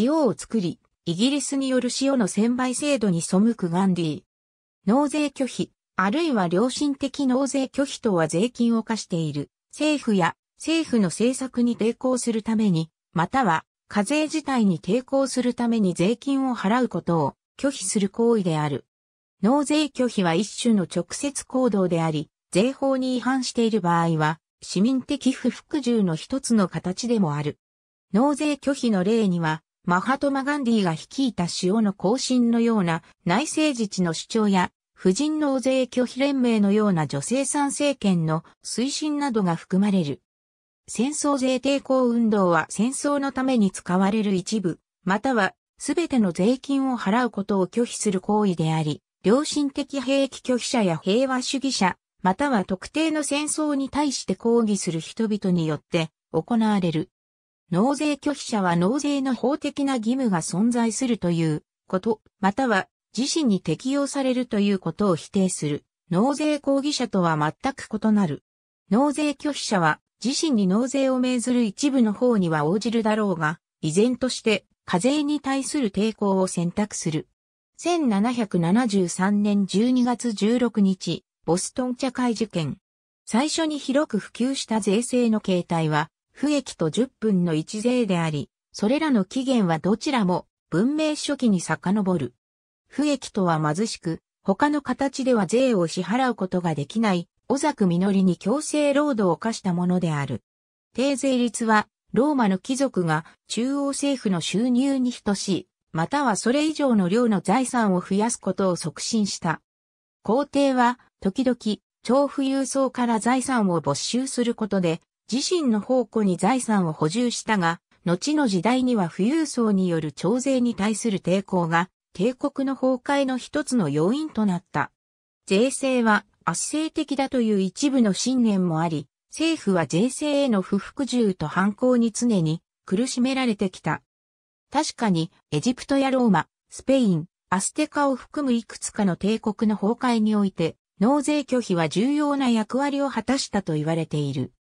塩を作り、イギリスによる塩の専売制度に背くガンディ。納税拒否、あるいは良心的納税拒否とは税金を課している政府や政府の政策に抵抗するために、または課税自体に抵抗するために税金を払うことを拒否する行為である。納税拒否は一種の直接行動であり、税法に違反している場合は、市民的不服従の一つの形でもある。納税拒否の例には、マハトマガンディが率いた塩の行進のような内政自治の主張や、婦人納税拒否連盟のような女性参政権の推進などが含まれる。戦争税抵抗運動は戦争のために使われる一部、または全ての税金を払うことを拒否する行為であり、良心的兵役拒否者や平和主義者、または特定の戦争に対して抗議する人々によって行われる。納税拒否者は納税の法的な義務が存在するということ、または自身に適用されるということを否定する。納税抗議者とは全く異なる。納税拒否者は自身に納税を命ずる一部の方には応じるだろうが、依然として課税に対する抵抗を選択する。1773年12月16日、ボストン茶会事件。最初に広く普及した税制の形態は、不益と10分の一税であり、それらの起源はどちらも文明初期に遡る。不益とは貧しく、他の形では税を支払うことができない、小作実に強制労働を課したものである。低税率は、ローマの貴族が中央政府の収入に等しい、またはそれ以上の量の財産を増やすことを促進した。皇帝は、時々、超富裕層から財産を没収することで、自身の宝庫に財産を補充したが、後の時代には富裕層による徴税に対する抵抗が、帝国の崩壊の一つの要因となった。税制は圧政的だという一部の信念もあり、政府は税制への不服従と反抗に常に苦しめられてきた。確かに、エジプトやローマ、スペイン、アステカを含むいくつかの帝国の崩壊において、納税拒否は重要な役割を果たしたと言われている。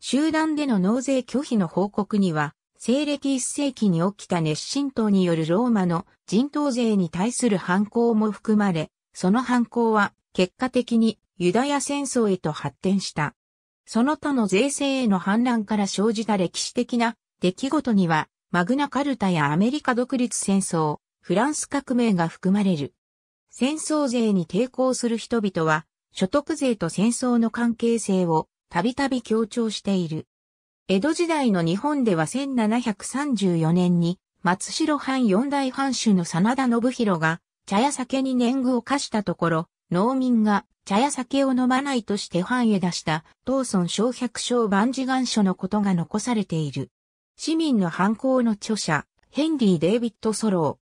集団での納税拒否の報告には、西暦1世紀に起きた熱心党によるローマの人頭税に対する反抗も含まれ、その反抗は結果的にユダヤ戦争へと発展した。その他の税制への反乱から生じた歴史的な出来事には、マグナカルタやアメリカ独立戦争、フランス革命が含まれる。戦争税に抵抗する人々は、所得税と戦争の関係性をたびたび強調している。江戸時代の日本では1734年に松代藩四大藩主の真田信弘が茶屋酒に年貢を課したところ、農民が茶屋酒を飲まないとして藩へ出した東村小百姓万事願書のことが残されている。市民の反抗の著者、ヘンリー・デイビッド・ソロ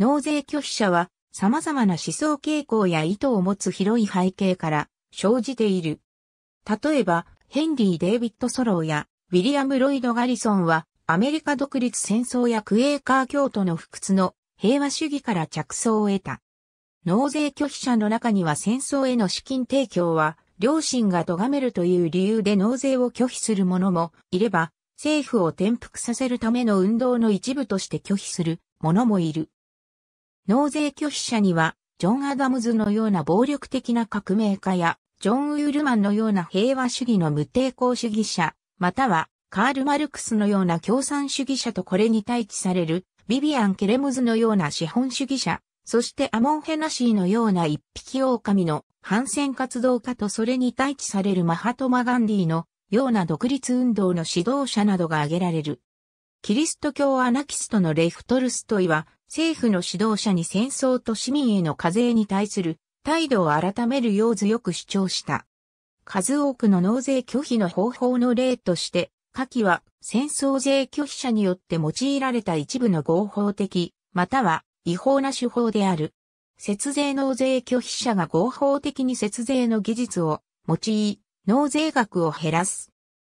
ー。納税拒否者は様々な思想傾向や意図を持つ広い背景から生じている例えば、ヘンリー・デイビッド・ソローや、ウィリアム・ロイド・ガリソンは、アメリカ独立戦争やクエーカー教徒の不屈の平和主義から着想を得た。納税拒否者の中には戦争への資金提供は、両親が咎めるという理由で納税を拒否する者もいれば、政府を転覆させるための運動の一部として拒否する者もいる。納税拒否者には、ジョン・アダムズのような暴力的な革命家や、ジョン・ウールマンのような平和主義の無抵抗主義者、またはカール・マルクスのような共産主義者とこれに対峙される、ビビアン・ケレムズのような資本主義者、そしてアモン・ヘナシーのような一匹狼の反戦活動家とそれに対峙されるマハトマ・ガンディのような独立運動の指導者などが挙げられる。キリスト教アナキストのレイフ・トルストイは、政府の指導者に戦争と市民への課税に対する態度を改めるよう強く主張した。数多くの納税拒否の方法の例として、下記は戦争税拒否者によって用いられた一部の合法的、または違法な手法である。節税納税拒否者が合法的に節税の技術を用い、納税額を減らす。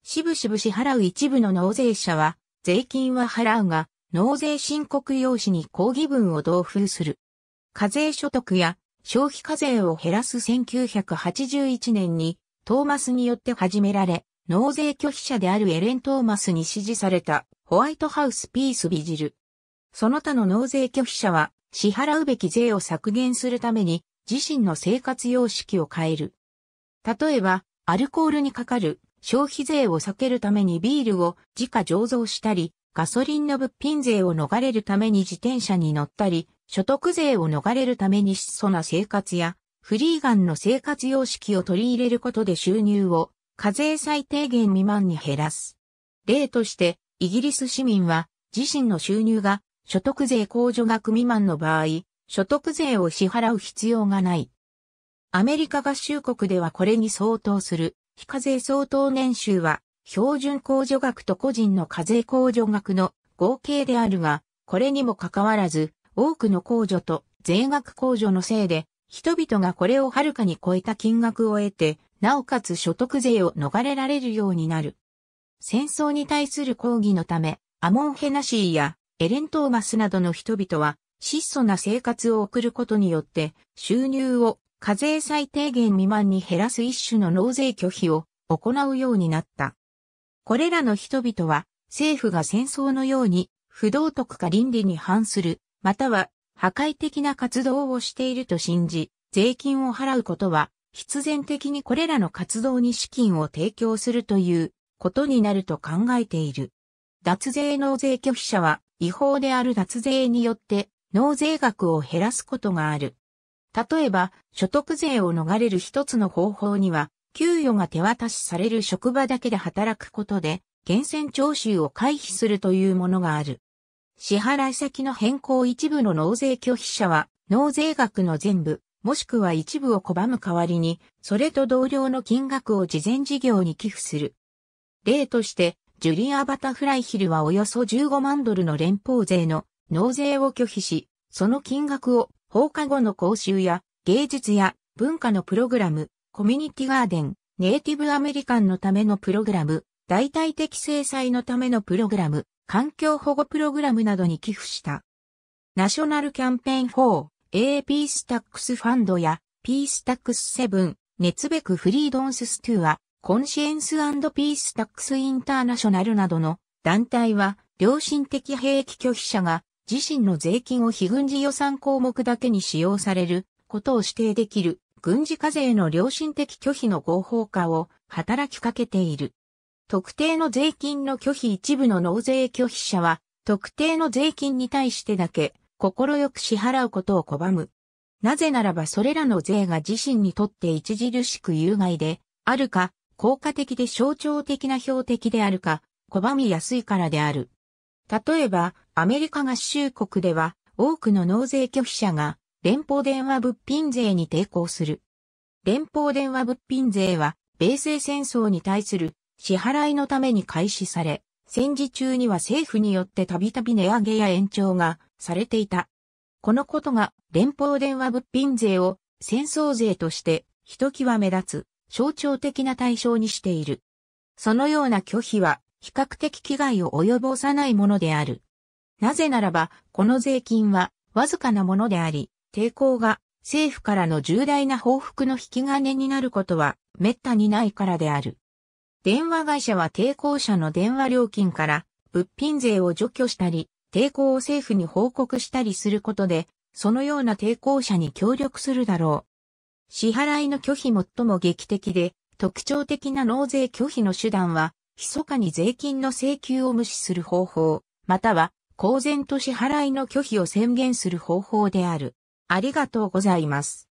しぶしぶ支払う一部の納税者は、税金は払うが、納税申告用紙に抗議文を同封する。課税所得や消費課税を減らす1981年にトーマスによって始められ、納税拒否者であるエレン・トーマスに支持されたホワイトハウスピースビジル。その他の納税拒否者は支払うべき税を削減するために自身の生活様式を変える。例えば、アルコールにかかる消費税を避けるためにビールを自家醸造したり、ガソリンの物品税を逃れるために自転車に乗ったり、所得税を逃れるために質素な生活や、フリーガンの生活様式を取り入れることで収入を課税最低限未満に減らす。例として、イギリス市民は自身の収入が所得税控除額未満の場合、所得税を支払う必要がない。アメリカ合衆国ではこれに相当する非課税相当年収は標準控除額と個人の課税控除額の合計であるが、これにもかかわらず多くの控除と税額控除のせいで、人々がこれをはるかに超えた金額を得て、なおかつ所得税を逃れられるようになる。戦争に対する抗議のため、アモンヘナシーやエレン・トーマスなどの人々は、質素な生活を送ることによって、収入を課税最低限未満に減らす一種の納税拒否を行うようになった。これらの人々は、政府が戦争のように、不道徳か倫理に反するまたは破壊的な活動をしていると信じ、税金を払うことは、必然的にこれらの活動に資金を提供するということになると考えている。脱税納税拒否者は、違法である脱税によって納税額を減らすことがある。例えば、所得税を逃れる一つの方法には、給与が手渡しされる職場だけで働くことで、源泉徴収を回避するというものがある。支払先の変更一部の納税拒否者は、納税額の全部、もしくは一部を拒む代わりに、それと同量の金額を事前事業に寄付する。例として、ジュリア・バタフライヒルはおよそ15万ドルの連邦税の納税を拒否し、その金額を放課後の講習や芸術や文化のプログラム、コミュニティガーデン、ネイティブアメリカンのためのプログラム、代替的制裁のためのプログラム、環境保護プログラムなどに寄付した。ナショナルキャンペーン4、AP スタックスファンドや P スタックス7、熱ベクフリードンスストゥア、コンシエンスピースタックスインターナショナルなどの団体は良心的兵役拒否者が自身の税金を非軍事予算項目だけに使用されることを指定できる軍事課税の良心的拒否の合法化を働きかけている。特定の税金の拒否一部の納税拒否者は、特定の税金に対してだけ、心よく支払うことを拒む。なぜならばそれらの税が自身にとって著しく有害で、あるか、効果的で象徴的な標的であるか、拒みやすいからである。例えば、アメリカ合衆国では、多くの納税拒否者が、連邦電話物品税に抵抗する。連邦電話物品税は、米西戦争に対する支払いのために開始され、戦時中には政府によってたびたび値上げや延長がされていた。このことが連邦電話物品税を戦争税としてひときわ目立つ象徴的な対象にしている。そのような拒否は比較的危害を及ぼさないものである。なぜならば、この税金はわずかなものであり、抵抗が政府からの重大な報復の引き金になることは滅多にないからである。電話会社は抵抗者の電話料金から物品税を除去したり、抵抗を政府に報告したりすることで、そのような抵抗者に協力するだろう。支払いの拒否最も劇的で、特徴的な納税拒否の手段は、密かに税金の請求を無視する方法、または、公然と支払いの拒否を宣言する方法である。ありがとうございます。